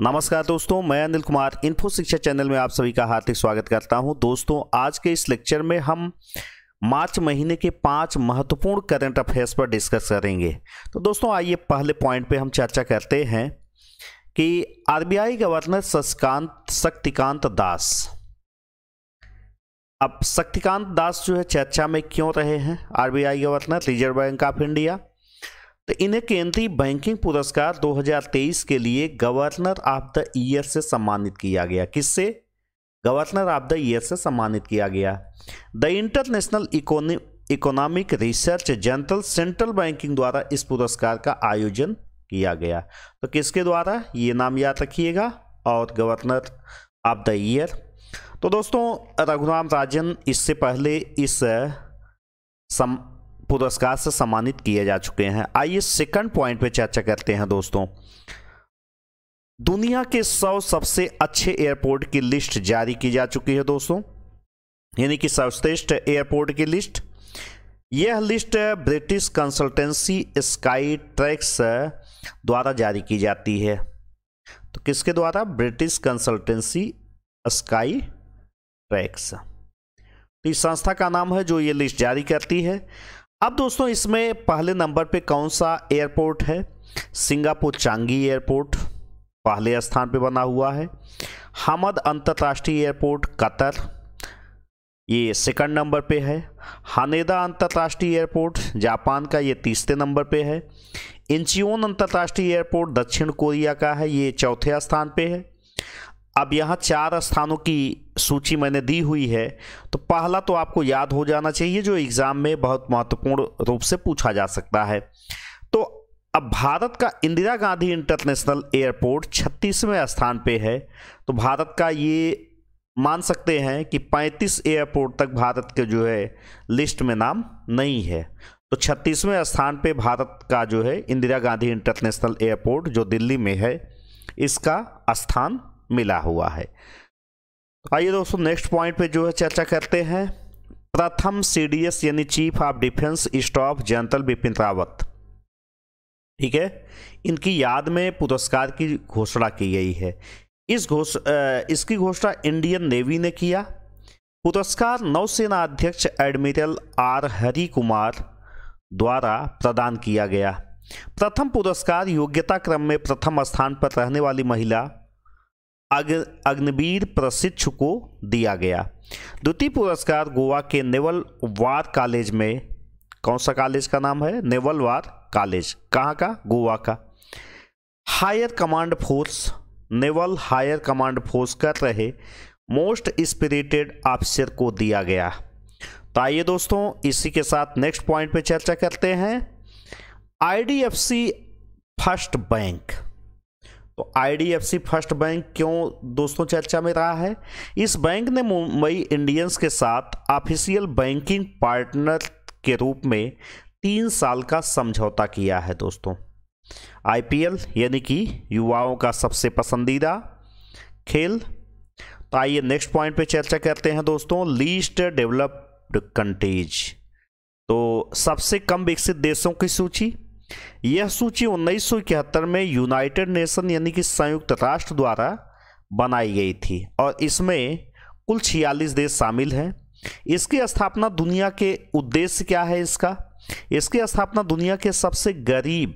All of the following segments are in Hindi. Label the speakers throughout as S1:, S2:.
S1: नमस्कार दोस्तों मैं अनिल कुमार इन्फो शिक्षा चैनल में आप सभी का हार्दिक स्वागत करता हूं दोस्तों आज के इस लेक्चर में हम मार्च महीने के पांच महत्वपूर्ण करंट अफेयर्स पर डिस्कस करेंगे तो दोस्तों आइए पहले पॉइंट पे हम चर्चा करते हैं कि आरबीआई गवर्नर शशकांत शक्तिकांत दास अब शक्तिकांत दास जो है चर्चा में क्यों रहे हैं RBI governor Reserve Bank of India तो इन्हें केंद्रीय बैंकिंग पुरस्कार 2023 के लिए गवर्नर ऑफ द ईयर से सम्मानित किया गया किससे गवर्नर ऑफ द ईयर से सम्मानित किया गया the international economic research journal central banking द्वारा इस पुरस्कार का आयोजन किया गया तो किसके द्वारा ये नाम याद रखिएगा और गवर्नर ऑफ द ईयर तो दोस्तों रघुराम राजन इससे पहले इस सम पुरस्कार से सम्मानित किए जा चुके हैं आइए सेकंड पॉइंट पे चर्चा करते हैं दोस्तों दुनिया के सौ सबसे अच्छे एयरपोर्ट की लिस्ट जारी की जा चुकी है दोस्तों यानी कि सर्वश्रेष्ठ एयरपोर्ट की लिस्ट यह list British consultancy Skytrax द्वारा जारी की जाती है तो किसके द्वारा ब्रिटिश कंसल्टेंसी स्काई ट्रैक्स इस संस्था का नाम है जो ये लिस्ट जारी करती है अब दोस्तों इसमें पहले नंबर पे कौन सा एयरपोर्ट है सिंगापुर चांगी एयरपोर्ट पहले स्थान पे बना हुआ है हमद अंतर्राष्ट्रीय एयरपोर्ट कतर ये सेकंड नंबर पे है हनेदा अंतर्राष्ट्रीय एयरपोर्ट जापान का ये तीसरे नंबर पे है इंचियोन अंतर्राष्ट्रीय एयरपोर्ट दक्षिण कोरिया का है ये चौथे स्थान पे है अब यहाँ चार स्थानों की सूची मैंने दी हुई है तो पहला तो आपको याद हो जाना चाहिए जो एग्ज़ाम में बहुत महत्वपूर्ण रूप से पूछा जा सकता है तो अब भारत का इंदिरा गांधी इंटरनेशनल एयरपोर्ट छत्तीसवें स्थान पे है तो भारत का ये मान सकते हैं कि 35 एयरपोर्ट तक भारत के जो है लिस्ट में नाम नहीं है तो छत्तीसवें स्थान पर भारत का जो है इंदिरा गांधी इंटरनेशनल एयरपोर्ट जो दिल्ली में है इसका स्थान मिला हुआ है आइए दोस्तों नेक्स्ट पॉइंट पे जो है चर्चा करते हैं प्रथम सीडीएस यानी chief of defence staff general Bipin Rawat ठीक है इनकी याद में पुरस्कार की घोषणा की गई है इस घोष इसकी घोषणा इंडियन नेवी ने किया पुरस्कार नौसेना अध्यक्ष एडमिरल आर हरि कुमार द्वारा प्रदान किया गया प्रथम पुरस्कार योग्यता क्रम में प्रथम स्थान पर रहने वाली महिला अग्निवीर प्रशिक्षु को दिया गया द्वितीय पुरस्कार गोवा के नेवल वार कॉलेज में कौन सा कॉलेज का नाम है नेवल वार कॉलेज कहाँ का गोवा का higher command force naval higher command force कर रहे मोस्ट स्पिरिटेड ऑफिसर को दिया गया तो आइए दोस्तों इसी के साथ नेक्स्ट पॉइंट पे चर्चा करते हैं आईडीएफसी फर्स्ट बैंक तो आईडीएफसी फर्स्ट बैंक क्यों दोस्तों चर्चा में रहा है इस बैंक ने मुंबई इंडियंस के साथ ऑफिशियल बैंकिंग पार्टनर के रूप में तीन साल का समझौता किया है दोस्तों आईपीएल यानी कि युवाओं का सबसे पसंदीदा खेल तो आइए नेक्स्ट पॉइंट पे चर्चा करते हैं दोस्तों लीस्ट डेवलप्ड कंट्रीज तो सबसे कम विकसित देशों की सूची यह सूची उन्नीस में यूनाइटेड नेशन यानी कि संयुक्त राष्ट्र द्वारा बनाई गई थी और इसमें कुल छियालीस देश शामिल हैं इसकी स्थापना दुनिया के उद्देश्य क्या है इसका इसकी स्थापना दुनिया के सबसे गरीब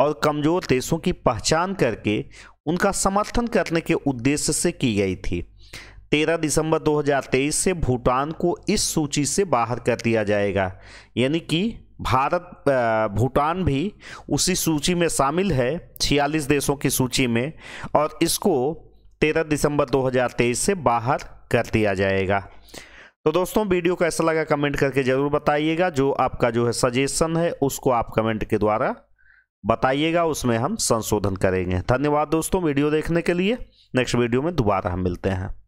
S1: और कमज़ोर देशों की पहचान करके उनका समर्थन करने के उद्देश्य से की गई थी 13 दिसंबर 2023 से भूटान को इस सूची से बाहर कर दिया जाएगा यानी कि भारत भूटान भी उसी सूची में शामिल है छियालीस देशों की सूची में और इसको 13 दिसंबर 2023 से बाहर कर दिया जाएगा तो दोस्तों वीडियो कैसा लगा कमेंट करके ज़रूर बताइएगा जो आपका जो है सजेशन है उसको आप कमेंट के द्वारा बताइएगा उसमें हम संशोधन करेंगे धन्यवाद दोस्तों वीडियो देखने के लिए नेक्स्ट वीडियो में दोबारा हम मिलते हैं